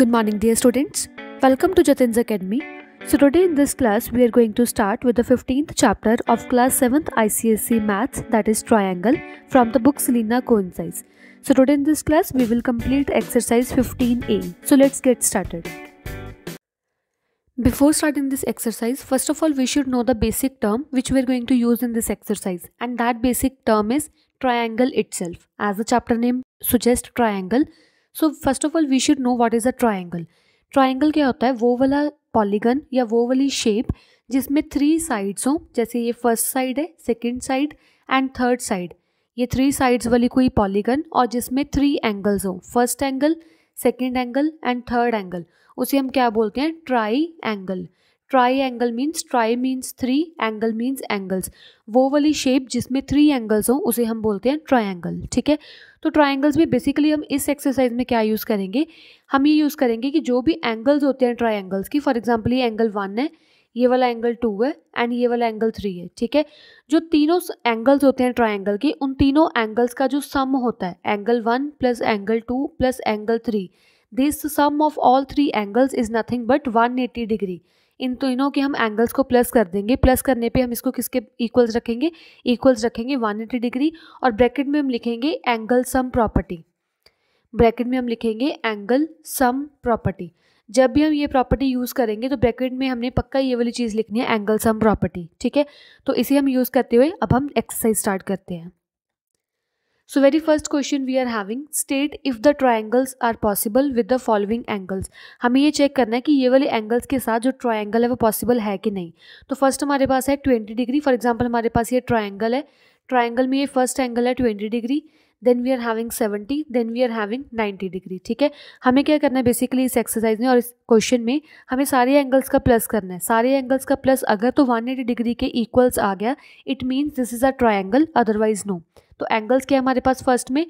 Good morning dear students. Welcome to Jatin's Academy. So today in this class we are going to start with the 15th chapter of class 7th ICSE maths that is triangle from the book Selena Coincides. So today in this class we will complete exercise 15a. So let's get started. Before starting this exercise, first of all we should know the basic term which we are going to use in this exercise and that basic term is triangle itself. As the chapter name suggests triangle, so first of all we should know what is a triangle triangle क्या होता है वो वाला polygon या वो वाली shape जिसमें three sides हों जैसे ये फर्स्ट साइड है second side and third side ये थ्री साइड्स वाली कोई पॉलीगन और जिसमें थ्री एंगल्स हों first angle second angle and third angle उसे हम क्या बोलते हैं triangle triangle means tri means three angle means angles वो वाली शेप जिसमें थ्री एंगल्स हों उसे हम बोलते हैं ट्राइंगल ठीक है तो ट्राइंगल्स में बेसिकली हम इस एक्सरसाइज में क्या यूज़ करेंगे हम ये यूज़ करेंगे कि जो भी एंगल्स होते हैं ट्राइंगल्स की फॉर एग्जाम्पल ये एंगल वन है ये वाला एंगल टू है एंड ये वाला एंगल थ्री है ठीक है जो तीनों एंगल्स होते हैं ट्राइंगल के उन तीनों एंगल्स का जो सम होता है angle one plus angle two plus angle three this sum of all three angles is nothing but one eighty degree इन तीनों के हम एंगल्स को प्लस कर देंगे प्लस करने पे हम इसको किसके इक्वल्स रखेंगे इक्वल्स रखेंगे 180 डिग्री और ब्रैकेट में हम लिखेंगे एंगल सम प्रॉपर्टी ब्रैकेट में हम लिखेंगे एंगल सम प्रॉपर्टी जब भी हम ये प्रॉपर्टी यूज़ करेंगे तो ब्रैकेट में हमने पक्का ये वाली चीज़ लिखनी है एंगल सम प्रॉपर्टी ठीक है तो इसे हम यूज़ करते हुए अब हम एक्सरसाइज स्टार्ट करते हैं so very first question we are having state if the triangles are possible with the following angles हमें ये चेक करना है कि ये वाले एंगल्स के साथ जो ट्राइंगल है वो पॉसिबल है कि नहीं तो फर्स्ट हमारे पास है ट्वेंटी डिग्री फॉर एग्जाम्पल हमारे पास ये ट्राइंगल है ट्राइंगल में ये फर्स्ट एंगल है twenty degree then we are having seventy then we are having ninety degree ठीक है हमें क्या करना है बेसिकली इस एक्सरसाइज में और इस क्वेश्चन में हमें सारे एंगल्स का प्लस करना है सारे एंगल्स का प्लस अगर तो वन एटी डिग्री के इक्वल्स आ गया it means this is a triangle otherwise no तो एंगल्स क्या है हमारे पास फर्स्ट में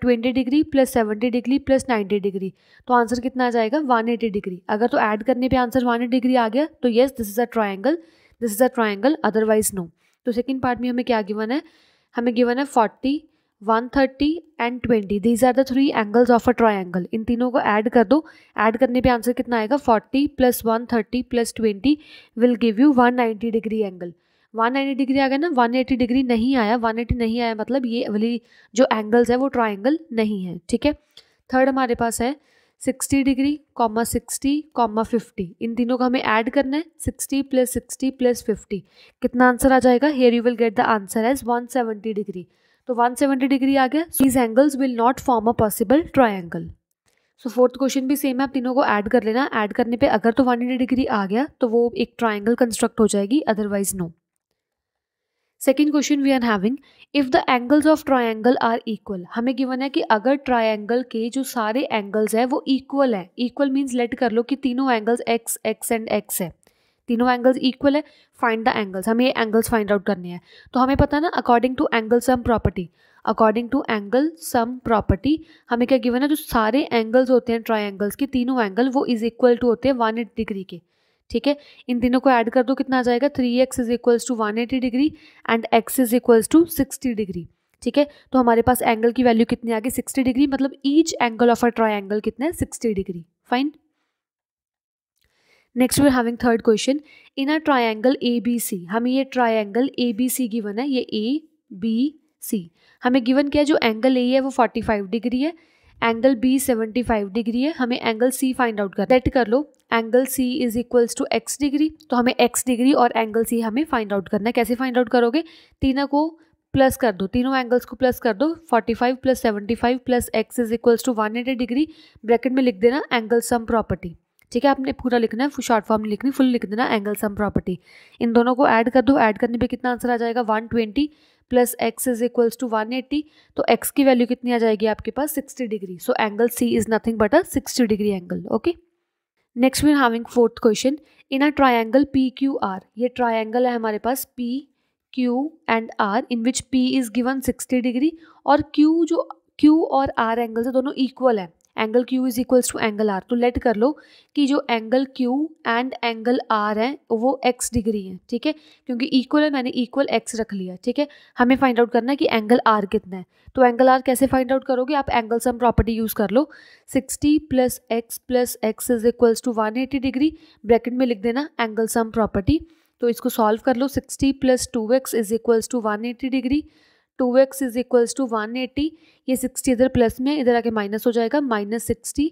twenty degree plus seventy degree plus ninety degree तो आंसर कितना आ जाएगा वन एटी डिग्री अगर तो ऐड करने पे आंसर वन एटी डिग्री आ गया तो yes this is a triangle this is a triangle otherwise no तो सेकेंड पार्ट में हमें क्या गिवन है हमें गिवन है forty one thirty and twenty these are the three angles of a triangle इन तीनों को ऐड कर दो ऐड करने पे आंसर कितना आएगा forty plus one thirty plus twenty will give you one ninety degree angle 190 degree आ गया ना 180 डिग्री नहीं आया 180 नहीं आया मतलब ये वाली जो एंगल्स है वो ट्राइंगल नहीं है ठीक है थर्ड हमारे पास है sixty degree comma sixty comma fifty इन तीनों को हमें ऐड करना है sixty plus sixty plus fifty कितना आंसर आ जाएगा here you will get the answer as one seventy degree तो वन सेवेंटी डिग्री आ गया these angles will not form a possible triangle so fourth question भी same है आप तीनों को ऐड कर लेना ऐड करने पे अगर तो वन डिग्री आ गया तो वो एक ट्राइंगल कंस्ट्रक्ट हो जाएगी otherwise no second question we are having if the angles of triangle are equal हमें गिवन है कि अगर ट्राइंगल के जो सारे एंगल्स हैं वो इक्वल हैं इक्वल मीन्स लेट कर लो कि तीनों angles X X and X है तीनों एंगल्स इक्वल है फाइंड द एंगल्स हमें ये एंगल्स फाइंड आउट करने हैं तो हमें पता है ना according to angle sum property according to angle sum property हमें क्या गिवन है जो सारे एंगल्स होते हैं ट्राइंगल्स के तीनों एंगल वो इज इक्वल टू होते हैं वन एट डिग्री के ठीक है इन तीनों को ऐड कर दो कितना आ जाएगा three x is equals to one eighty degree and X is equals to sixty degree ठीक है तो हमारे पास एंगल की वैल्यू कितनी आ गई सिक्सटी डिग्री मतलब each angle of a triangle कितना है sixty degree fine next we having third question in a triangle A B C हमें ये triangle A B C given है ये ए बी सी हमें गिवन क्या है जो एंगल ए है वो 45 डिग्री है एंगल बी 75 डिग्री है हमें एंगल सी फाइंड आउट कर सेट कर लो angle C is equals to X degree तो हमें एक्स डिग्री और एंगल सी हमें फाइंड आउट करना है कैसे फाइंड आउट करोगे तीनों को प्लस कर दो तीनों एंगल्स को प्लस कर दो 45 plus 75 plus x is equals to one degree bracket में लिख देना एंगल सम प्रॉपर्टी ठीक है आपने पूरा लिखना है शॉर्ट फॉर्म नहीं लिखनी फुल लिख देना एंगल सम प्रॉपर्टी इन दोनों को ऐड कर दो ऐड करने पे कितना आंसर आ जाएगा 120 plus x is equals to one eighty तो एक्स की वैल्यू कितनी आ जाएगी आपके पास sixty degree so angle C is nothing but a sixty degree angle okay next we having fourth question in a triangle P Q R ये triangle है हमारे पास P Q and R in which P is given sixty degree और Q जो Q और R angle से दोनों equal है angle Q is equals to angle R तो लेट कर लो कि जो angle Q and angle R है वो एक्स डिग्री हैं ठीक है क्योंकि इक्वल है मैंने इक्वल एक्स रख लिया ठीक है हमें फाइंड आउट करना है कि एंगल आर कितना है तो एंगल आर कैसे फाइंड आउट करोगे आप एंगल सम प्रॉपर्टी यूज़ कर लो sixty plus x plus x is equals to one eighty degree bracket में लिख देना एंगल सम प्रॉपर्टी तो इसको सॉल्व कर लो sixty plus two x is equals to one eighty degree two x is equals to one eighty ये sixty इधर plus में इधर आके माइनस हो जाएगा minus sixty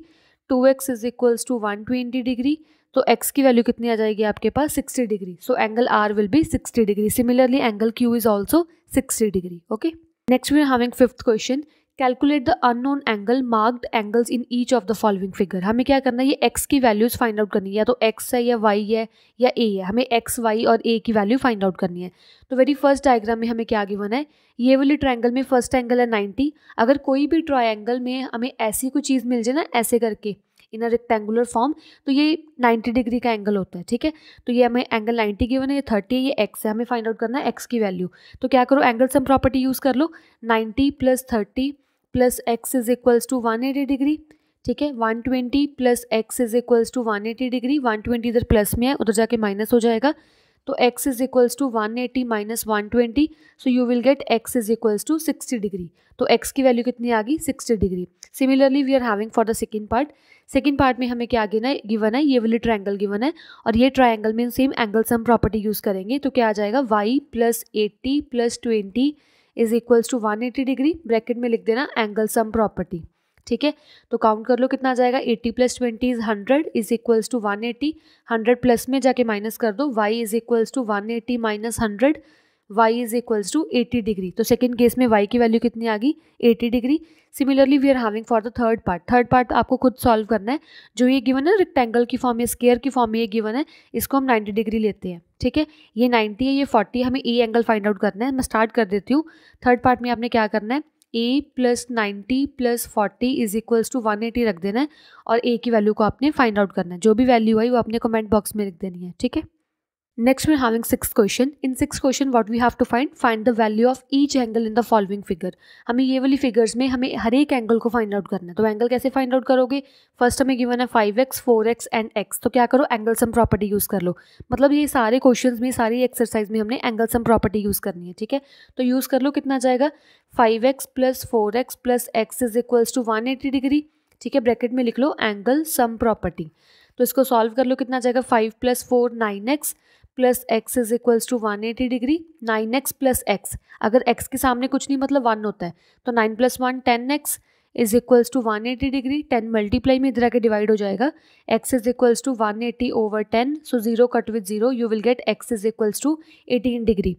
two x is equals to one twenty degree तो x की value कितनी आ जाएगी आपके पास 60 degree so angle r will be 60 degree similarly angle q is also 60 degree okay next we are having fifth question calculate the unknown angle marked angles in each of the following figure हमें क्या करना है ये x की values find out करनी है या तो एक्स है या वाई है या ए है हमें एक्स वाई और ए की वैल्यू फाइंड आउट करनी है तो वेरी फर्स्ट डायग्राम में हमें क्या गिवन है ये वाली ट्राइंगल में फर्स्ट एंगल है नाइन्टी अगर कोई भी ट्राइंगल में हमें ऐसी कोई चीज़ मिल जाए ना ऐसे करके इन अ रेक्टेंगुलर फॉर्म तो ये 90 डिग्री का एंगल होता है ठीक है तो ये हमें एंगल 90 गिवन है ये 30 है ये x है हमें फाइंड आउट करना है x की वैल्यू तो क्या करो एंगल सम प्रॉपर्टी यूज़ कर लो 90 plus thirty plus x is equals to one eighty degree ठीक है one twenty plus x is equals to one eighty degree one twenty इधर प्लस में है उधर जाके माइनस हो जाएगा तो x is equals to one eighty minus one twenty so you will get x is equals to sixty degree तो x की वैल्यू कितनी आ गई sixty degree similarly we are having for the second part second part में हमें क्या गिना given है ये वाली ट्राइंगल गिवन है और ये ट्राइंगल में same angle sum property use करेंगे तो क्या आ जाएगा y plus eighty plus twenty is equals to 180 degree bracket में लिख देना एंगल सम प्रॉपर्टी ठीक है तो काउंट कर लो कितना आ जाएगा 80 plus twenty is hundred is equals to 180 100 plus में जाके माइनस कर दो y is equals to 180 eighty minus hundred y is equals to eighty degree तो सेकेंड केस में वाई की वैल्यू कितनी आ गई eighty degree similarly we are having for the third part third part आपको खुद सॉल्व करना है जो ये गिवन है रेक्टेंगल की फॉर्म में स्केयर की फॉर्म में ये गिवन है इसको हम नाइन्टी डिग्री लेते हैं ठीक है ये नाइन्टी है ये फोर्टी हमें ए एंगल फाइंड आउट करना है मैं स्टार्ट कर देती हूँ थर्ड पार्ट में आपने क्या करना है a plus ninety plus forty is equals to one eighty रख देना है और ए की वैल्यू को आपने फाइंड आउट करना है जो भी वैल्यू आई वो आपने कमेंट बॉक्स में लिख देनी है ठीक है Next we're having sixth question. In sixth question what we have to find? Find the value of each angle in the following figure. हमें ये वाली figures में हमें हर एक angle को find out करना है तो angle कैसे find out करोगे First हमें given है 5x, 4x and x. तो क्या करो angle sum property use कर लो मतलब ये सारे questions में सारी exercise में हमने angle sum property use करनी है ठीक है तो use कर लो कितना जाएगा 5x plus 4x plus x is equals to 180 degree ठीक है ब्रैकेट में लिख लो एंगल सम प्रॉपर्टी तो इसको सॉल्व कर लो कितना जाएगा five plus four nine x plus x is equals to one eighty degree nine x plus x अगर एक्स के सामने कुछ नहीं मतलब वन होता है तो nine plus one ten x is equals to one eighty degree ten multiply में इधर आके डिवाइड हो जाएगा x is equals to one eighty over ten so zero cut with zero you will get x is equals to eighteen degree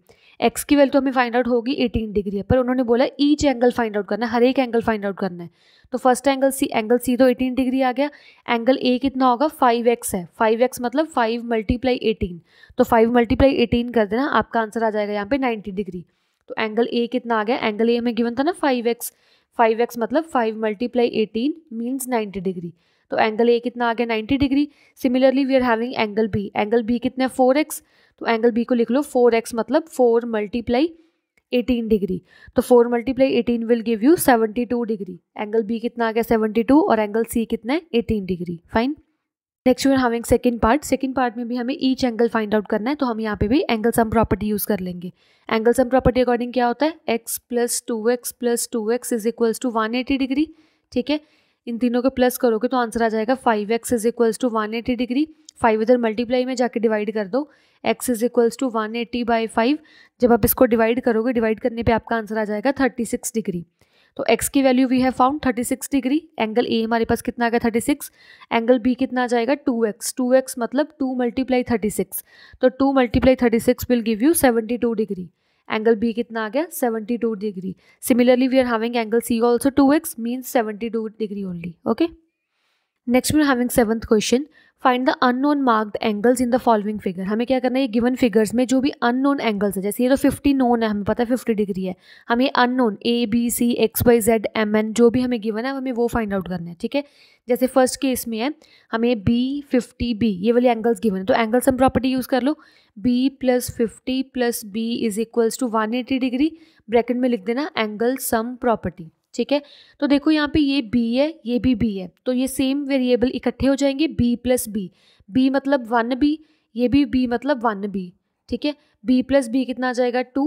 x की value तो हमें find out होगी eighteen degree है पर उन्होंने बोला ईच एंगल फाइंड आउट करना है हर एक एंगल फाइंड आउट करना है तो first angle C angle C तो एटीन डिग्री आ गया एंगल ए कितना होगा फाइव एक्स है फाइव एक्स मतलब फाइव मल्टीप्लाई एटीन तो फाइव मल्टीप्लाई एटीन कर देना आपका आंसर आ जाएगा यहाँ पे नाइन्टी डिग्री तो एंगल ए कितना आ गया एंगल ए हमें गिवन था ना फाइव एक्स फाइव एक्स मतलब five multiply eighteen means ninety degree तो एंगल ए कितना आ गया ninety degree similarly we are having angle B angle B कितना है फोर एक्स तो एंगल बी को लिख लो फोर एक्स मतलब फोर मल्टीप्लाई एटीन डिग्री तो four multiply eighteen will give you seventy two degree angle B कितना आ गया सेवेंटी टू और एंगल सी कितना है eighteen degree fine next we are having second part second part में भी हमें ईच एंगल फाइंड आउट करना है तो हम यहाँ पे भी एंगल सम प्रॉपर्टी यूज़ कर लेंगे एंगल सम प्रॉपर्टी अकॉर्डिंग क्या होता है x plus two x plus two x is equals to one eighty degree ठीक है इन तीनों को प्लस करोगे तो आंसर आ जाएगा five x is equals to one eighty degree five इधर मल्टीप्लाई में जाके डिवाइड कर दो x is equals to one eighty by five जब आप इसको डिवाइड करोगे डिवाइड करने पर आपका आंसर आ जाएगा थर्टी सिक्स डिग्री तो एक्स की value we have found thirty six degree angle A हमारे पास कितना आ गया थर्टी सिक्स एंगल बी कितना आ जाएगा टू एक्स टू एक्स मतलब टू मल्टीप्लाई थर्टी सिक्स तो two multiply thirty six will give you seventy two degree angle B कितना आ गया seventy two degree similarly we are having angle C also two x means seventy two degree only okay next we having seventh question find the unknown marked angles in the following figure हमें क्या करना है given figures में जो भी unknown angles है जैसे ये तो फिफ्टी नोन है हमें पता है फिफ्टी डिग्री है हमें unknown a B c x y z m n जो भी हमें गिवन है हमें वो फाइंड आउट करना है ठीक है जैसे फर्स्ट केस में है हमें बी फिफ्टी बी ये वाले एंगल्स गिवन है तो एंगल सम प्रॉपर्टी यूज़ कर लो b plus fifty plus B is equals to one eighty degree bracket में लिख देना एंगल सम प्रॉपर्टी ठीक है तो देखो यहाँ पे ये बी है ये भी बी है तो ये सेम वेरिएबल इकट्ठे हो जाएंगे बी प्लस बी बी मतलब वन बी ये भी बी मतलब वन बी ठीक है बी प्लस बी कितना आ जाएगा two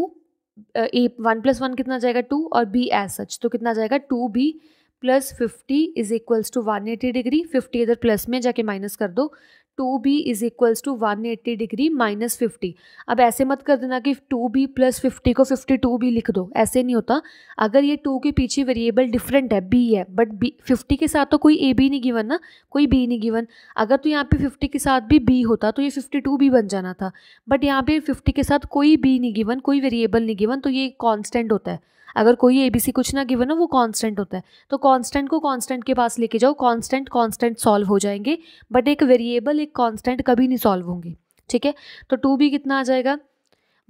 a one plus one कितना आ जाएगा टू और बी एज सच तो कितना आ जाएगा two B plus fifty is equals to one eighty degree fifty इधर प्लस में जाके माइनस कर दो two B is equals to one eighty degree minus fifty अब ऐसे मत कर देना कि टू बी प्लस फिफ्टी को फिफ्टी टू बी लिख दो ऐसे नहीं होता अगर ये टू के पीछे वेरिएबल डिफरेंट है बी है बट बी फिफ्टी के साथ तो कोई ए बी नहीं गिवन ना कोई बी नहीं गिवन अगर तो यहाँ पे फिफ्टी के साथ भी बी होता तो ये फिफ्टी टू बी बन जाना था बट यहाँ पे फिफ्टी के साथ कोई बी नहीं गिवन कोई वेरिएबल नहीं गिवन तो ये कॉन्स्टेंट होता है अगर कोई ए बी सी कुछ ना गिवन हो वो कांस्टेंट होता है तो कांस्टेंट को कांस्टेंट के पास लेके जाओ कांस्टेंट कांस्टेंट सॉल्व हो जाएंगे बट एक वेरिएबल एक कांस्टेंट कभी नहीं सॉल्व होंगे ठीक है तो टू बी कितना आ जाएगा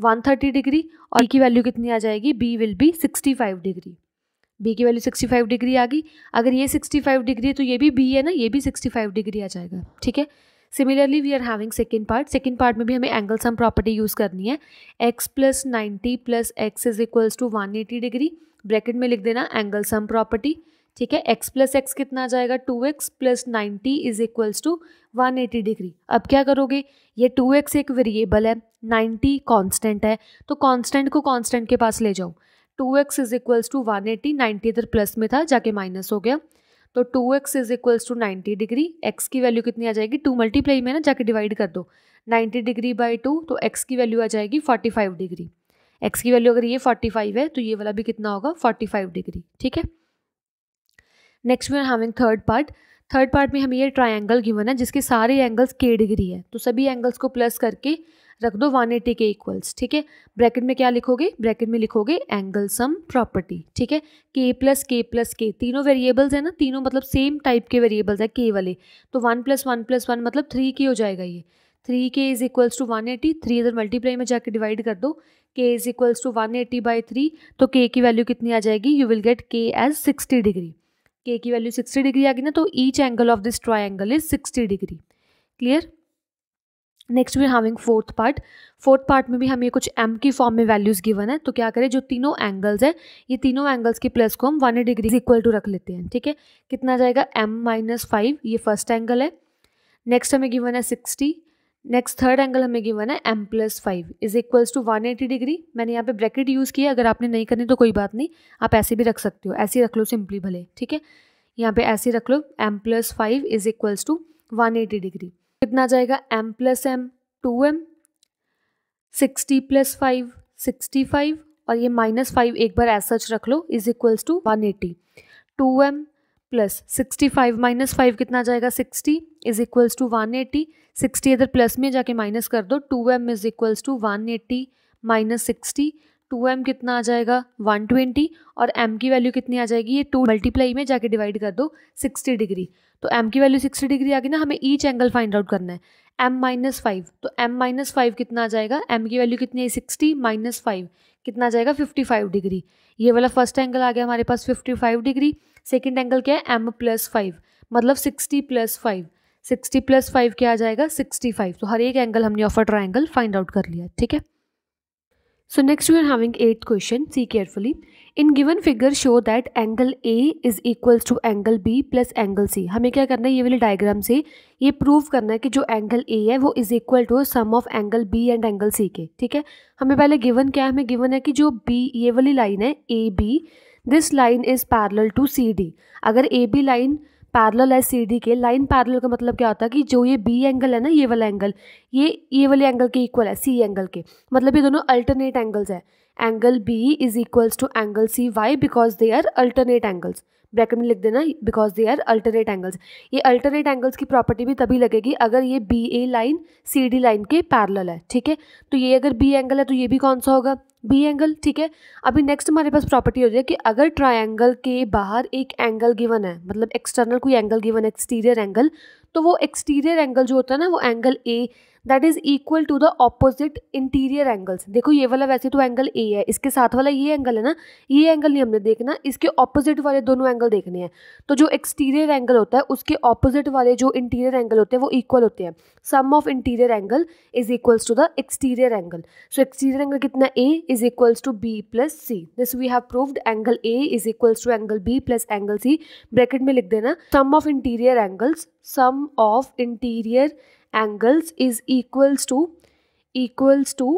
वन थर्टी डिग्री और की वैल्यू कितनी आ जाएगी b will be sixty five degree B की वैल्यू सिक्सटी फाइव डिग्री आ गई अगर ये सिक्सटी फाइव डिग्री है तो ये भी बी है ना ये भी सिक्सटी फाइव डिग्री आ जाएगा ठीक है similarly we are having second part second part में भी हमें एंगल सम प्रॉपर्टी यूज़ करनी है x plus ninety plus x is equals to one eighty degree bracket में लिख देना एंगल सम प्रॉपर्टी ठीक है एक्स प्लस एक्स कितना आ जाएगा two x plus ninety is equals to one eighty degree अब क्या करोगे ये टू एक्स एक वेरिएबल है नाइन्टी कॉन्स्टेंट है तो कॉन्स्टेंट को कॉन्स्टेंट के पास ले जाओ two x is equals to one eighty ninety इधर प्लस में था जाके माइनस हो गया तो two x is equals to ninety degree x की वैल्यू कितनी आ जाएगी टू मल्टीप्लाई में ना जाके डिवाइड कर दो नाइन्टी डिग्री बाई टू तो एक्स की वैल्यू आ जाएगी फोर्टी फाइव डिग्री एक्स की वैल्यू अगर ये फोर्टी फाइव है तो ये वाला भी कितना होगा फोर्टी फाइव डिग्री ठीक है next we are having third part third part में हमें ये ट्राइंगल गिवन है जिसके सारे एंगल्स के डिग्री है तो सभी एंगल्स को प्लस करके रख दो वन एटी के इक्वल्स ठीक है ब्रैकेट में क्या लिखोगे ब्रैकेट में लिखोगे एंगल सम प्रॉपर्टी ठीक है के प्लस के प्लस के तीनों वेरिएबल्स हैं ना तीनों मतलब सेम टाइप के वेरिएबल्स हैं के वाले तो one plus one plus one मतलब थ्री के हो जाएगा ये three k is equals to one eighty three इधर मल्टीप्लाई में जाके डिवाइड कर दो k is equals to one eighty by three तो के की वैल्यू कितनी आ जाएगी you will get k as sixty degree k की वैल्यू सिक्सटी डिग्री आ गई ना तो each angle of this triangle is sixty degree clear next we having fourth part fourth part में भी हमें कुछ एम की फॉर्म में वैल्यूज़ गिवन है तो क्या करें जो तीनों एंगल्स हैं ये तीनों एंगल्स के प्लस को हम वन डिग्री इक्वल टू रख लेते हैं ठीक है कितना जाएगा एम माइनस फाइव ये फर्स्ट एंगल है नेक्स्ट हमें गिवन है सिक्सटी नेक्स्ट थर्ड एंगल हमें गिवन है m plus five is equals to one eighty degree मैंने यहाँ पे ब्रैकेट यूज़ किया अगर आपने नहीं करनी तो कोई बात नहीं आप ऐसे भी रख सकते हो ऐसे रख लो सिंपली भले ठीक है यहाँ पे ऐसे रख लो m plus five is equals to one eighty degree कितना जाएगा m plus m two m sixty plus five sixty five और ये माइनस फाइव एक बार ऐसा सच रख लो is equals to one eighty two m plus sixty five minus five कितना जाएगा sixty is equals to one eighty sixty इधर प्लस में जाके माइनस कर दो two m is equals to one eighty minus sixty two m कितना आ जाएगा वन ट्वेंटी और एम की वैल्यू कितनी आ जाएगी ये टू मल्टीप्लाई में जाके डिवाइड कर दो सिक्सटी डिग्री तो एम की वैल्यू सिक्सटी डिग्री आ गई ना हमें ईच एंगल फाइंड आउट करना है एम माइनस फाइव तो एम माइनस फाइव कितना आ जाएगा एम की वैल्यू कितनी है सिक्सटी माइनस फाइव कितना आ जाएगा फिफ्टी फाइव डिग्री ये वाला फर्स्ट एंगल आ गया हमारे पास fifty five degree second angle क्या है एम प्लस फाइव मतलब sixty plus five sixty plus five क्या आ जाएगा सिक्सटी फाइव तो हर एक एंगल हमने ऑफर ट्राइंगल फाइंड आउट कर लिया ठीक है So next we are having eighth question. See carefully. In given figure show that angle A is equal to angle B plus angle C हमें क्या करना है ये वाले डायग्राम से ये प्रूव करना है कि जो एंगल ए है वो is equal to sum of angle B and angle C के ठीक है हमें पहले गिवन क्या है हमें गिवन है कि जो बी ये वाली लाइन है A B this line is parallel to C D अगर ए बी लाइन पैरल है सी डी के लाइन पैरल का मतलब क्या होता है कि जो ये बी एंगल है ना ये वाला एंगल ये ये वाले एंगल के इक्वल है सी एंगल के मतलब ये दोनों अल्टरनेट एंगल्स है angle B is equals to angle C why because they are alternate angles bracket में लिख देना because they are alternate angles ये अल्टरनेट एंगल्स की प्रॉपर्टी भी तभी लगेगी अगर ये B A line C D line के पैरल है ठीक है तो ये अगर बी एंगल है तो ये भी कौन सा होगा बी एंगल ठीक है अभी नेक्स्ट हमारे पास प्रॉपर्टी हो जाए कि अगर ट्राइंगल के बाहर एक एंगल गिवन है मतलब एक्सटर्नल कोई एंगल गिवन है एक्सटीरियर एंगल तो वो एक्सटीरियर एंगल जो होता है ना वो angle A that is equal to the opposite interior angles देखो ये वाला वैसे तो एंगल ए है इसके साथ वाला ये एंगल है ना ये एंगल नहीं हमने देखना इसके ऑपोजिट वाले दोनों एंगल देखने हैं तो जो एक्सटीरियर एंगल होता है उसके ऑपोजिट वाले जो इंटीरियर एंगल होते हैं वो इक्वल होते हैं sum of interior angle is equals to the exterior angle so exterior angle कितना A is equals to B plus C this we have proved angle A is equals to angle B plus angle C bracket में लिख देना sum of interior angles sum of interior angles is equals to equals to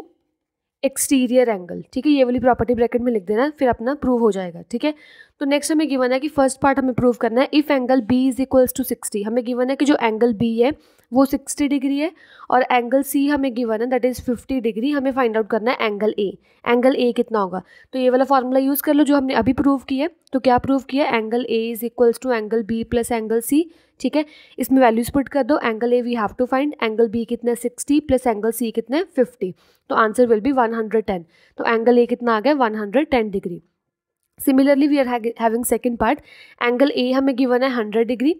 exterior angle ठीक है ये वाली property bracket में लिख देना फिर अपना प्रूव हो जाएगा ठीक है तो नेक्स्ट हमें गिवन है कि फर्स्ट पार्ट हमें प्रूव करना है if angle B is equals to sixty हमें गिवन है कि जो एंगल बी है वो सिक्सटी डिग्री है और एंगल सी हमें गिवन है दैट इज़ फिफ्टी डिग्री हमें फाइंड आउट करना है एंगल ए एंगल ए कितना होगा तो ये वाला फॉर्मूला यूज़ कर लो जो हमने अभी प्रूव किया तो क्या प्रूव किया angle A is equals to angle B plus angle C ठीक है इसमें वैल्यूज़ पुट कर दो angle A we have to find angle B कितना है सिक्सटी प्लस एंगल सी कितना है फिफ्टी तो answer will be one hundred ten तो एंगल ए कितना आ गया one hundred ten degree similarly we are having second part angle A हमें गिवन है hundred degree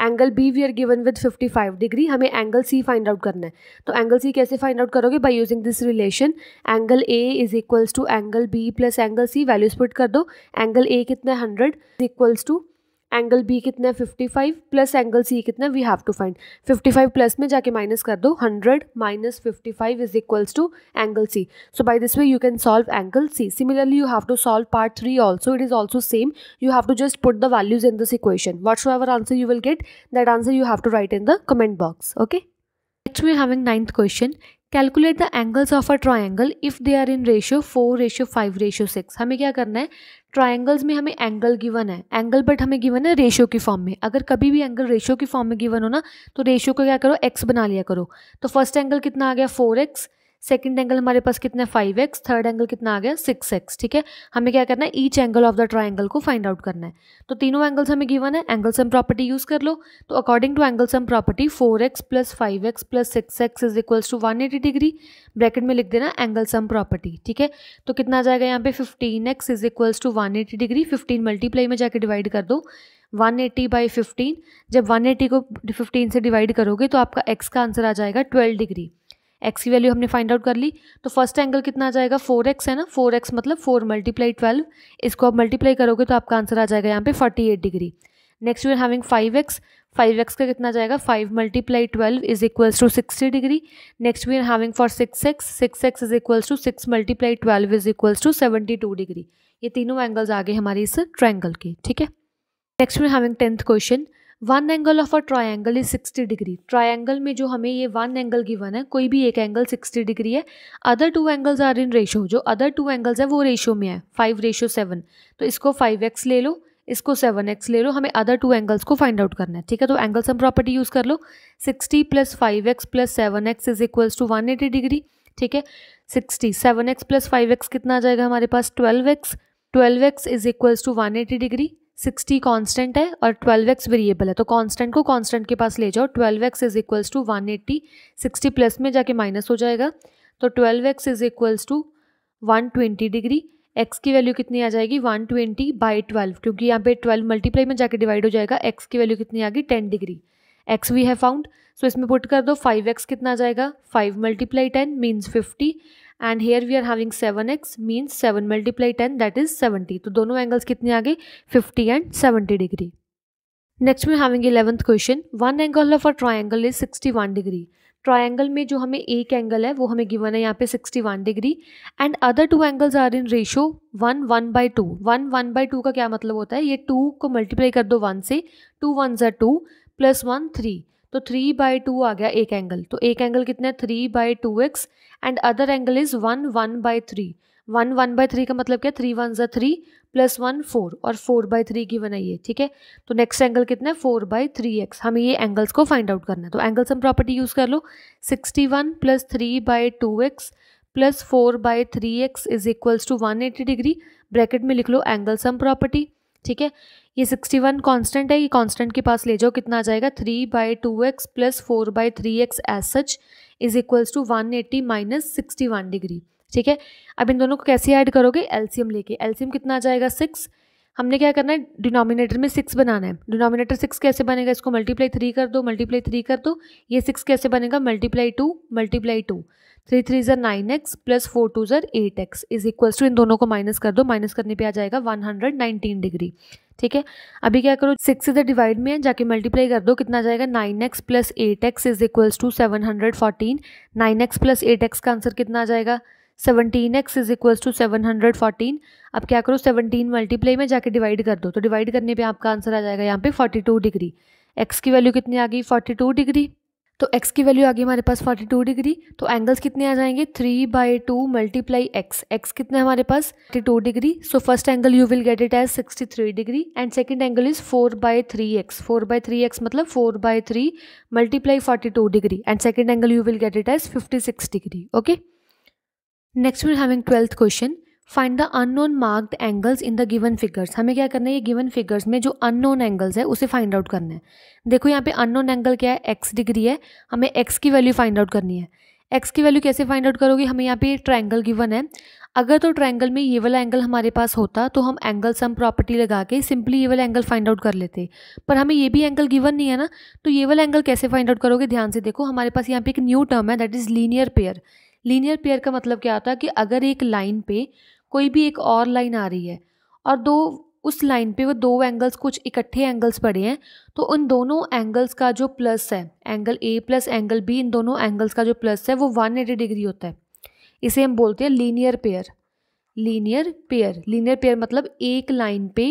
angle B we are given with fifty five degree हमें angle C find out करना है तो एंगल सी कैसे फाइंड आउट करोगे by using this relation angle A is equals to angle B plus angle C value split कर दो angle A कितना है hundred equals to angle B कितना है fifty five plus angle C कितना we have to find fifty five plus में जाके minus कर दो hundred minus fifty five is equals to angle C so by this way you can solve angle C similarly you have to solve part three also it is also same you have to just put the values in this equation whatsoever answer you will get that answer you have to write in the comment box okay next we having ninth question calculate the angles of a triangle if they are in ratio four ratio five ratio six हमें क्या करना है triangles में हमें angle given है angle but हमें given है ratio की फॉर्म में अगर कभी भी एंगल रेशियो की फॉर्म में गिवन हो ना तो रेशियो को क्या करो एक्स बना लिया करो तो फर्स्ट एंगल कितना आ गया फोर एक्स सेकेंड एंगल हमारे पास कितना है फाइव एक्स थर्ड एंगल कितना आ गया सिक्स एक्स ठीक है हमें क्या करना है each angle of the triangle को फाइंड आउट करना है तो तीनों एंगल्स हमें गिवन है एंगल सम प्रॉपर्टी यूज़ कर लो तो according to angle sum property four x plus five x plus six x is equals to one eighty degree bracket में लिख देना एंगल सम प्रॉपर्टी ठीक है तो कितना आ जाएगा यहाँ पे fifteen x is equals to one eighty degree fifteen multiply में जाके डिवाइड कर दो 180 एटी बाई फिफ्टीन जब 180 को 15 से डिवाइड करोगे तो आपका x का आंसर आ जाएगा 12 डिग्री एक्स की वैल्यू हमने फाइंड आउट कर ली तो फर्स्ट एंगल कितना आ जाएगा फोर एक्स है ना फोर एक्स मतलब फोर मल्टीप्लाई ट्वेल्व इसको आप मल्टीप्लाई करोगे तो आपका आंसर आ जाएगा यहाँ पे forty eight degree next you are having five x five x का कितना जाएगा five multiply twelve is equals to sixty degree next we are having for six x six x is equals to six multiply twelve is equals to seventy two degree ये तीनों angles आ गए हमारे इस triangle के ठीक है next we're are having tenth question one angle of a angle is sixty degree angle में जो हमें ये वन एंगल गिवन है कोई भी एक एंगल सिक्सटी डिग्री है other two angles are in ratio जो अदर टू एंगल्स हैं वो रेशो में है फाइव रेशो सेवन तो इसको फाइव एक्स ले लो इसको सेवन एक्स ले लो हमें अदर टू एंगल्स को फाइंड आउट करना है ठीक है तो एंगल सम प्रॉपर्टी यूज़ कर लो sixty plus five x plus seven x is equals to one eighty degree ठीक है sixty seven x plus five x कितना आ जाएगा हमारे पास twelve x twelve x is equals to one eighty degree sixty constant है और twelve x variable है तो कॉन्स्टेंट को कॉन्स्टेंट के पास ले जाओ twelve x is equals to one eighty sixty plus में जाके माइनस हो जाएगा तो twelve x is equals to one twenty degree x की वैल्यू कितनी आ जाएगी वन ट्वेंटी बाई ट्वेल्व क्योंकि यहाँ पे ट्वेल्व मल्टीप्लाई में जाके डिवाइड हो जाएगा एक्स की वैल्यू कितनी आ गई ten degree x we have found so इसमें पुट कर दो फाइव एक्स कितना आ जाएगा five multiply ten means fifty and here we are having seven x means seven multiply ten that is seventy तो दोनों एंगल्स कितने आ गए fifty and seventy degree next में having eleventh question one angle of a triangle is sixty one degree triangle में जो हमें एक एंगल है वो हमें गिवन है यहाँ पे sixty one degree and other two angles are in ratio one one by two one one by two का क्या मतलब होता है ये टू को मल्टीप्लाई कर दो वन से टू वन जर टू प्लस वन थ्री तो थ्री बाई टू आ गया एक एंगल तो एक एंगल कितना है three by two x and other angle is one one by three one one by three का मतलब क्या थ्री वन ज थ्री प्लस वन फोर और फोर बाई थ्री की बनाइए ठीक है तो नेक्स्ट एंगल कितना है फोर बाई थ्री एक्स हमें ये एंगल्स को फाइंड आउट करना है तो एंगल सम प्रॉपर्टी यूज़ कर लो sixty one plus three by two x plus four by three x is equals to one eighty degree bracket में लिख लो एंगल सम प्रॉपर्टी ठीक है ये सिक्सटी वन कॉन्स्टेंट है ये कॉन्स्टेंट के पास ले जाओ कितना आ जाएगा three by two x plus four by three x as such is equals to one eighty minus sixty one degree ठीक है अब इन दोनों को कैसे ऐड करोगे एलसीएम लेके एलसीएम कितना आ जाएगा सिक्स हमने क्या करना है डिनोमिनेटर में सिक्स बनाना है डिनोमिनेटर सिक्स कैसे बनेगा इसको मल्टीप्लाई थ्री कर दो मल्टीप्लाई थ्री कर दो ये सिक्स कैसे बनेगा multiply two multiply two three three ज़र nine x plus four two ज़र eight x is equals to इन दोनों को माइनस कर दो माइनस करने पे आ जाएगा वन हंड्रेड नाइनटीन डिग्री ठीक है अभी क्या करो सिक्स इधर डिवाइड में है जाके मल्टीप्लाई कर दो कितना जाएगा nine x plus eight x is equals to seven hundred fourteen nine x plus eight x का आंसर कितना आ जाएगा seventeen x is equals to seven hundred fourteen अब क्या करो सेवनटीन मल्टीप्लाई में जाके डिवाइड कर दो तो डिवाइड करने पे आपका आंसर आ जाएगा यहाँ पे फोर्टी टू डिग्री एक्स की वैल्यू कितनी आ गई फोर्टी टू डिग्री तो x की वैल्यू आ गई हमारे पास 42 डिग्री तो एंगल्स कितने आ जाएंगे three by two multiply x x कितना है हमारे पास 42 degree so first angle you will get it as 63 degree and second angle is four by three x four by three x मतलब four by three multiply forty two degree and second angle you will get it as fifty six degree okay next we're having twelfth question find the unknown marked angles in the given figures हमें क्या करना है ये given figures में जो unknown angles है उसे find out करना है देखो यहाँ पे अननोन एंगल क्या है एक्स डिग्री है हमें एक्स की वैल्यू फाइंड आउट करनी है एक्स की वैल्यू कैसे फाइंड आउट करोगे हमें यहाँ पे ट्राइंगल गिवन है अगर तो ट्राइंगल में ये वाला एंगल हमारे पास होता तो हम एंगल सम प्रॉपर्टी लगा के सिंपली ये वाला एंगल फाइंड आउट कर लेते पर हमें ये भी एंगल गिवन नहीं है ना तो ये वाला एंगल कैसे फाइंड आउट करोगे ध्यान से देखो हमारे पास यहाँ पे एक न्यू टर्म है that is linear pair linear pair का मतलब क्या होता है कि अगर एक लाइन पे कोई भी एक और लाइन आ रही है और दो उस लाइन पे वो दो एंगल्स कुछ इकट्ठे एंगल्स पड़े हैं तो उन दोनों एंगल्स का जो प्लस है angle A plus angle B इन दोनों एंगल्स का जो प्लस है वो वन एटी डिग्री होता है इसे हम बोलते हैं linear pair linear pair linear pair मतलब एक लाइन पे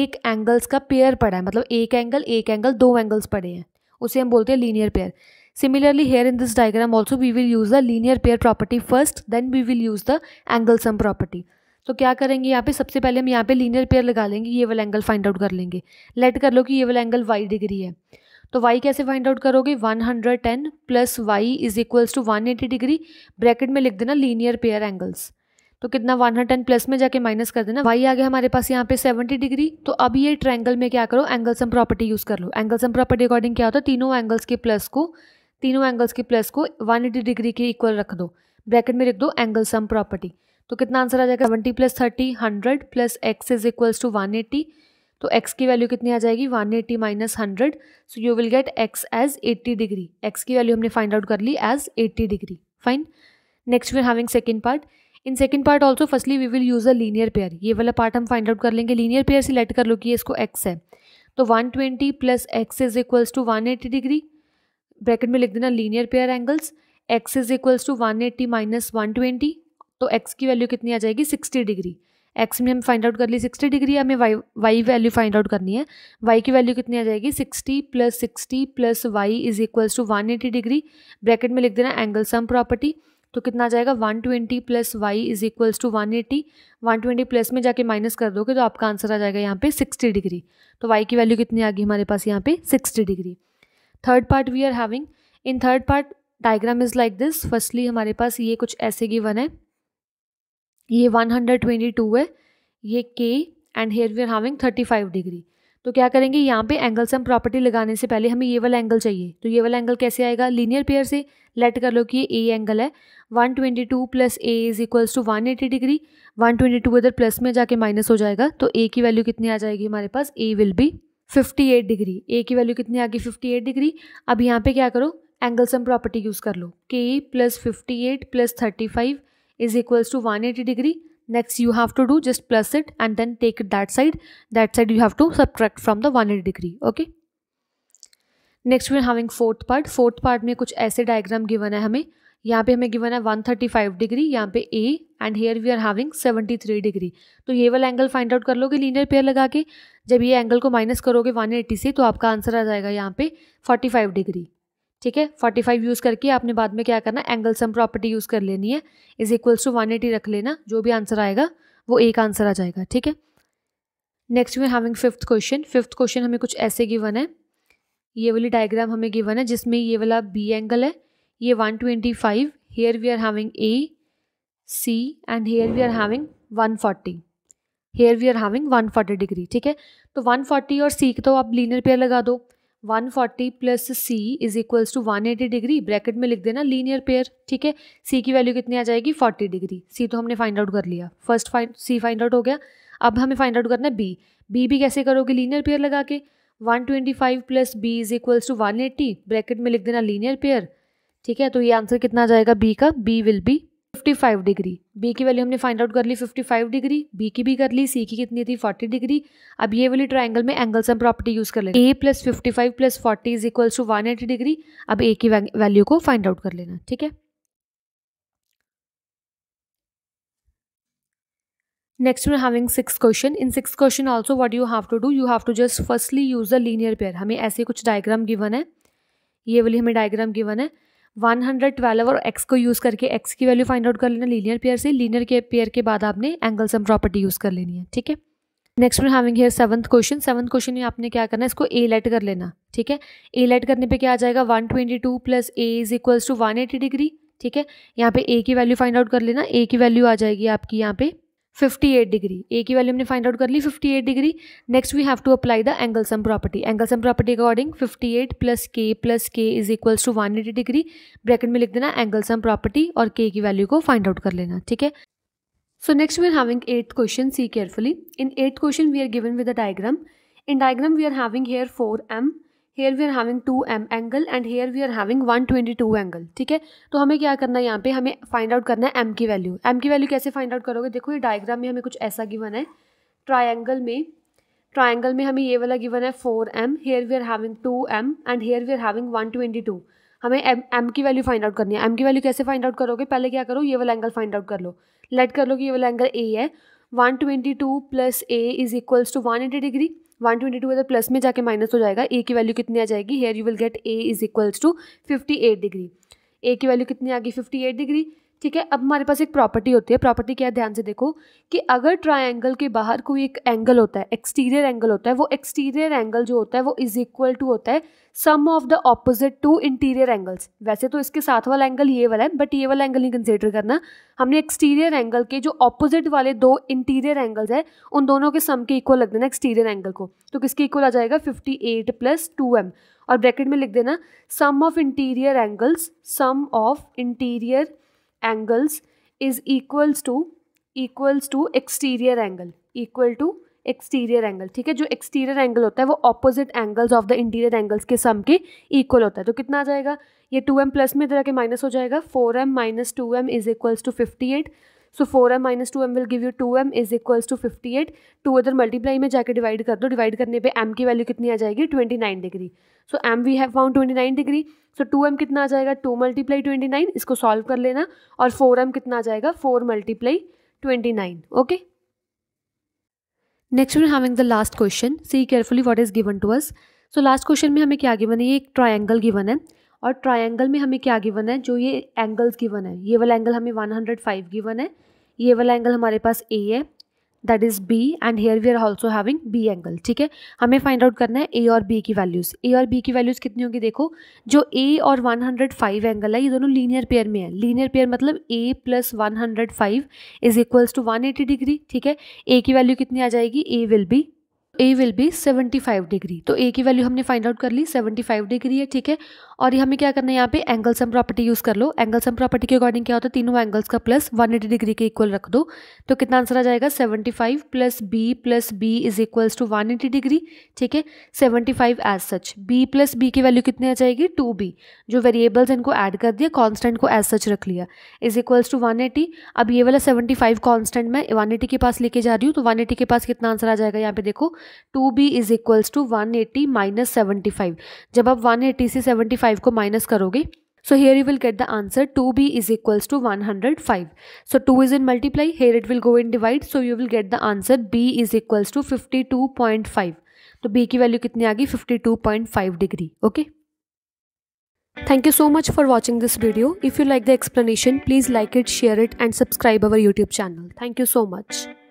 एक एंगल्स का पेयर पड़ा है मतलब एक एंगल एक एंगल दो एंगल्स पड़े हैं उसे हम बोलते हैं linear pair Similarly, here in this diagram also we will use the linear pair property first, then we will use the angle sum property. तो क्या करेंगे यहाँ पे सबसे पहले हम यहाँ पे लीनियर पेयर लगा लेंगे ये वाला एंगल फाइंड आउट कर लेंगे लेट कर लो कि ये वाला एंगल वाई डिग्री है तो वाई कैसे फाइंड आउट करोगे 110 plus y is equals to eighty degree bracket में लिख देना लीनियर पेयर एंगल्स तो कितना 110 प्लस में जाके माइनस कर देना वाई आ गया हमारे पास यहाँ पे 70 डिग्री तो अब ये ट्रैंगल में क्या करो एंगल सम प्रॉपर्टी यूज़ कर लो एंगल सम प्रॉपर्टी अकॉर्डिंग क्या होता है तीनों एंगल्स के प्लस को तीनों एंगल्स की प्लस को 180 डिग्री के इक्वल रख दो ब्रैकेट में रख दो एंगल सम प्रॉपर्टी तो कितना आंसर आ जाएगा seventy plus thirty hundred plus x is equals to one eighty तो एक्स की वैल्यू कितनी आ जाएगी 180 eighty minus hundred so you will get x as 80 degree x की वैल्यू हमने फाइंड आउट कर ली as 80 degree fine next we having second part in second part also firstly we will use a linear pair ये वाला part हम find out कर लेंगे linear pair select कर लो कि इसको एक्स है तो one twenty plus x is equals to one eighty degree bracket में लिख देना linear pair angles x is equals to one eighty minus one twenty तो एक्स की वैल्यू कितनी आ जाएगी सिक्सटी डिग्री एक्स में हम फाइंड आउट कर ली सिक्सटी डिग्री हमें y y value find out करनी है वाई की वैल्यू कितनी आ जाएगी sixty plus sixty plus y is equals to one eighty degree bracket में लिख देना एंगल सम प्रॉपर्टी तो कितना आ जाएगा one twenty plus y is equals to one eighty one twenty plus में जाके माइनस कर दोगे तो आपका आंसर आ जाएगा यहाँ पे सिक्सटी डिग्री तो वाई की वैल्यू कितनी आ गई हमारे पास यहाँ पे sixty degree third part we are having in third part diagram is like this firstly हमारे पास ये कुछ ऐसे गिवन है ये 122 है ये k and here we are having 35 degree तो क्या करेंगे यहाँ पे एंगल सम प्रॉपर्टी लगाने से पहले हमें ये वाला एंगल चाहिए तो ये वाला एंगल कैसे आएगा लीनियर पेयर से लेट कर लो कि ये ए एंगल है 122 twenty two plus A is equals to one eighty degree one twenty two इधर प्लस में जाके माइनस हो जाएगा तो ए की वैल्यू कितनी आ जाएगी हमारे पास A will be 58 degree A की वैल्यू कितनी आ गई 58 डिग्री अब यहाँ पे क्या करो एंगल सम प्रॉपर्टी यूज़ कर लो k plus fifty eight plus thirty five is equals to one eighty degree next you have to do just plus it and then take it that side that side you have to subtract from the one eighty degree okay next we are having fourth part fourth part में कुछ ऐसे diagram given है हमें यहाँ पे हमें given है 135 degree यहाँ पे A and here we are having 73 degree तो ये वाला एंगल फाइंड आउट कर लोगे लीनियर पेयर लगा के जब ये एंगल को माइनस करोगे 180 से तो आपका आंसर आ जाएगा यहाँ पे 45 डिग्री ठीक है 45 यूज़ करके आपने बाद में क्या करना एंगल सम प्रॉपर्टी यूज़ कर लेनी है इज इक्वल्स टू वन रख लेना जो भी आंसर आएगा वो एक आंसर आ जाएगा ठीक है next we are having fifth question fifth question हमें कुछ ऐसे गिवन है ये वाली डायग्राम हमें गिवन है जिसमें ये वाला बी एंगल है ये 125 we are having A C and here we are having one 140 here we are having 140 degree ठीक है तो 140 और सी तो आप लीनियर पेयर लगा दो 140 forty plus C is equals to one eighty degree bracket में लिख देना लीनियर पेयर ठीक है सी की वैल्यू कितनी आ जाएगी 40 डिग्री सी तो हमने फाइंड आउट कर लिया first find C find out हो गया अब हमें फाइंड आउट करना है बी बी भी कैसे करोगे लीनियर पेयर लगा के 125 twenty five plus B is equals to one bracket में लिख देना लीनियर पेयर ठीक है तो ये आंसर कितना जाएगा बी का B will be 55 degree B की वैल्यू हमने फाइंड आउट कर ली 55 डिग्री बी की भी कर ली सी की कितनी थी 40 डिग्री अब ये वाली ट्राइंगल में एंगल्स सम प्रॉपर्टी यूज कर लेना A plus fifty five plus forty is equal to one eighty degree अब ए की वैल्यू को फाइंड आउट कर लेना ठीक है next we having six question in six question also what you have to do you have to just firstly use the linear pair हमें ऐसे कुछ डायग्राम गिवन है ये वाली हमें डायग्राम गिवन है वन हंड्रेड ट्वेल्व और एक्स को यूज़ करके एक्स की वैल्यू फाइंड आउट कर लेना लीनियर पेयर से लीनियर के पेयर के बाद आपने एंगल सम प्रॉपर्टी यूज़ कर लेनी है ठीक है नेक्स्ट में having here seventh question seventh question में आपने क्या करना है इसको ए लाइट कर लेना ठीक है ए लाइट करने पे क्या आ जाएगा one twenty two plus A is equals to one eighty degree ठीक है यहाँ पे ए की वैल्यू फाइंड आउट कर लेना ए की वैल्यू आ जाएगी आपकी यहाँ पे 58 डिग्री ए की वैल्यू हमने फाइंड आउट कर ली 58 degree next we have to apply the angle sum property angle sum property according 58 plus k plus k is equals to one eighty degree bracket में लिख देना एंगल सम प्रॉपर्टी और के की value को find out कर लेना ठीक है so next we are having eight question see carefully in eight question we are given with a diagram in diagram we are having here four m here we are having two m angle and here we are having one twenty two angle ठीक है तो हमें क्या करना है यहाँ पे हमें फाइंड आउट करना है एम की वैल्यू एम की वैल्यू कैसे फाइंड आउट करोगे देखो ये डायग्राम में हमें कुछ ऐसा गिवन है ट्राइंगल में ट्राइंगल में हमें ये वाला गिवन है four m here we are having two m and here we are having one twenty two हमें एम एम की वैल्यू फाइंड आउट करनी है एम की वैल्यू कैसे फाइंड आउट करोगे पहले क्या करो ये वाला एंगल फाइंड आउट कर लो लेट कर लो कि ये वाला एंगल ए है one twenty two plus A is equals to one eighty degree one twenty two अगर तो प्लस में जाके माइनस हो जाएगा ए की वैल्यू कितनी आ जाएगी here you will get A is equals to fifty eight degree A की वैल्यू कितनी आ गई फिफ्टी एट डिग्री ठीक है अब हमारे पास एक प्रॉपर्टी होती है प्रॉपर्टी क्या है ध्यान से देखो कि अगर ट्राइंगल के बाहर कोई एक एंगल होता है एक्सटीरियर एंगल होता है वो एक्सटीरियर एंगल जो होता है वो इज इक्वल टू होता है sum of the opposite to interior angles वैसे तो इसके साथ वाला एंगल ये वाला है बट ये वाला एंगल नहीं कंसिडर करना हमने एक्सटीरियर एंगल के जो ऑपोजिट वाले दो इंटीरियर एंगल्स हैं उन दोनों के सम के इक्वल लग देना एक्सटीरियर एंगल को तो किसके इक्वल आ जाएगा fifty eight plus two m और ब्रैकेट में लिख देना sum of interior angles sum of interior angles is equals to equals to exterior angle equal to exterior angle ठीक है जो एक्सटीरियर एंगल होता है वो opposite angles of the interior angles के सम के इक्वल होता है तो कितना आ जाएगा ये टू एम प्लस में इधर आके माइनस हो जाएगा four m minus two m is equals to fifty eight so four m minus two m will give you two m is equals to fifty eight two other multiply में जाकर divide कर दो divide करने पे M की value कितनी आ जाएगी twenty nine degree so m we have found twenty nine degree so two m कितना आ जाएगा टू मल्टीप्लाई ट्वेंटी नाइन इसको सॉल्व कर लेना और फोर एम कितना आ जाएगा four multiply twenty nine okay next we having the last question see carefully what is given to us so last question में हमें क्या गिवन है ये एक ट्राइंगल गिवन है और ट्राइंगल में हमें क्या गिवन है जो ये एंगल्स गिवन है ये वाला एंगल हमें 105 गिवन है ये वाला एंगल हमारे पास ए है that is B and here we are also having B angle ठीक है हमें फाइंड आउट करना है ए और बी की वैल्यूज़ ए और बी की वैल्यूज़ कितनी होंगी देखो जो ए और 105 एंगल है ये दोनों लीनियर पेयर में है लीनियर पेयर मतलब A plus one hundred five is equals to one eighty degree ठीक है ए की वैल्यू कितनी आ जाएगी A will be A will be 75 degree तो ए की वैल्यू हमने फाइंड आउट कर ली 75 डिग्री है ठीक है और ये हमें क्या करना है यहाँ पे एंगल सम प्रॉपर्टी यूज़ कर लो एंगल सम प्रॉपर्टी के अकॉर्डिंग क्या होता है तीनों एंगल्स का प्लस 180 डिग्री के इक्वल रख दो तो कितना आंसर आ जाएगा 75 plus B plus B is equals to one degree ठीक है 75 five as such B plus B की वैल्यू कितनी आ जाएगी टू बी जो वेरिएबल्स इनको ऐड कर दिया कॉन्स्टेंट को एज सच रख लिया इज इक्वल्स टू वन अब ये वाला सेवेंटी फाइव कॉन्स्टेंट मैं वन के पास लेके जा रही हूँ तो वन के पास कितना आंसर आ जाएगा यहाँ पे देखो two B is equals to one eighty minus seventy five जब आप वन एटी से सेवेंटी फाइव को माइनस करोगे so here you will get the answer two B is equals to one hundred five so two is in multiply here it will go in divide so you will get the answer B is equals to fifty two point five तो B की value कितनी आ गई fifty two point five degree okay thank you so much for watching this video if you like the explanation please like it share it and subscribe our YouTube channel thank you so much